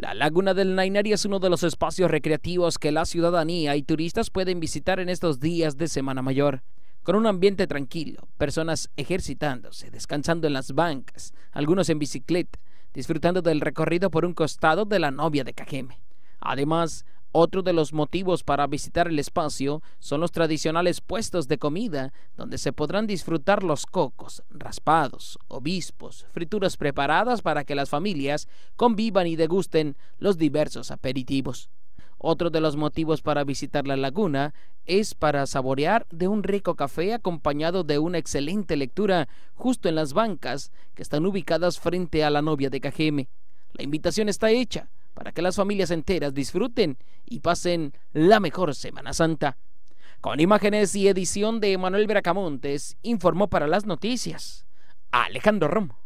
La Laguna del Nainari es uno de los espacios recreativos que la ciudadanía y turistas pueden visitar en estos días de Semana Mayor. Con un ambiente tranquilo, personas ejercitándose, descansando en las bancas, algunos en bicicleta, disfrutando del recorrido por un costado de la novia de Cajeme. Además, otro de los motivos para visitar el espacio son los tradicionales puestos de comida, donde se podrán disfrutar los cocos, raspados, obispos, frituras preparadas para que las familias convivan y degusten los diversos aperitivos. Otro de los motivos para visitar la laguna es para saborear de un rico café acompañado de una excelente lectura justo en las bancas que están ubicadas frente a la novia de Cajeme. La invitación está hecha para que las familias enteras disfruten y pasen la mejor Semana Santa. Con imágenes y edición de Manuel Bracamontes, informó para las noticias Alejandro Romo.